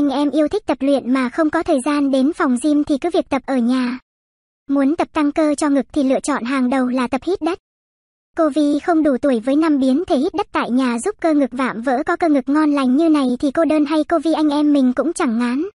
anh em yêu thích tập luyện mà không có thời gian đến phòng gym thì cứ việc tập ở nhà. Muốn tập tăng cơ cho ngực thì lựa chọn hàng đầu là tập hít đất. Cô Vi không đủ tuổi với năm biến thể hít đất tại nhà giúp cơ ngực vạm vỡ có cơ ngực ngon lành như này thì cô đơn hay cô Vi anh em mình cũng chẳng ngán.